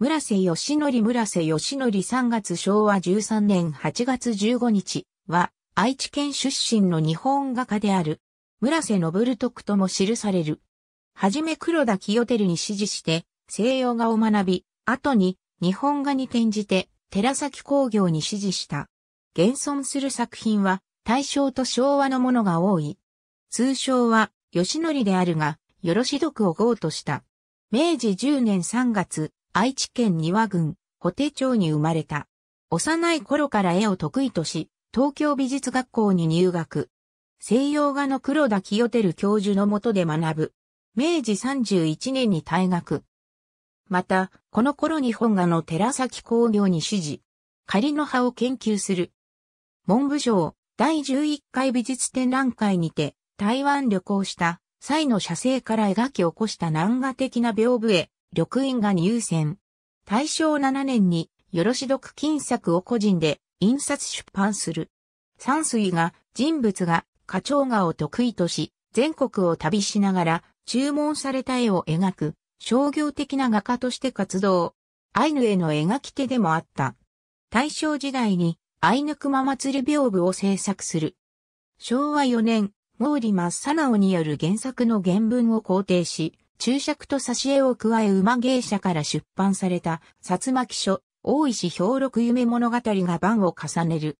村瀬義則村瀬義則3月昭和13年8月15日は、愛知県出身の日本画家である、村瀬信徳とも記される。はじめ黒田清照に指示して、西洋画を学び、後に日本画に転じて、寺崎工業に指示した。現存する作品は、大正と昭和のものが多い。通称は、義則であるが、よろしどくを豪とした。明治10年3月、愛知県庭郡、保手町に生まれた。幼い頃から絵を得意とし、東京美術学校に入学。西洋画の黒田清照教授のもとで学ぶ。明治31年に退学。また、この頃に本画の寺崎工業に指示。仮の葉を研究する。文部省第11回美術展覧会にて台湾旅行した際の写生から描き起こした南画的な屏風絵、緑印が入選。大正7年に、よろし読金作を個人で印刷出版する。山水が人物が花鳥画を得意とし、全国を旅しながら注文された絵を描く商業的な画家として活動。アイヌへの描き手でもあった。大正時代にアイヌ熊祭り屏風を制作する。昭和4年、毛利正直による原作の原文を肯定し、注釈と挿絵を加え馬芸者から出版された、薩摩記書、大石氷六夢物語が版を重ねる。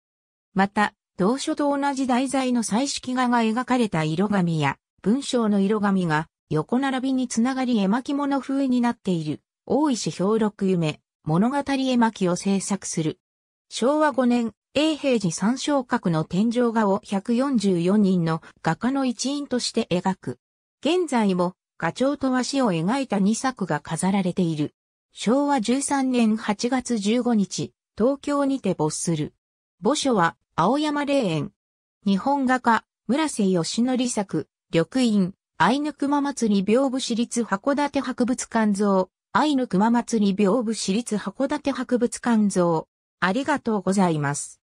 また、同書と同じ題材の彩色画が描かれた色紙や、文章の色紙が横並びにつながり絵巻物風になっている、大石氷六夢、物語絵巻を制作する。昭和5年、永平寺三昇閣の天井画を144人の画家の一員として描く。現在もガチョウと和紙を描いた2作が飾られている。昭和13年8月15日、東京にて没する。墓所は、青山霊園。日本画家、村瀬義則作、緑印、愛の熊祭り屏風私立函館博物館像、愛の熊祭り屏風私立函館博物館像。ありがとうございます。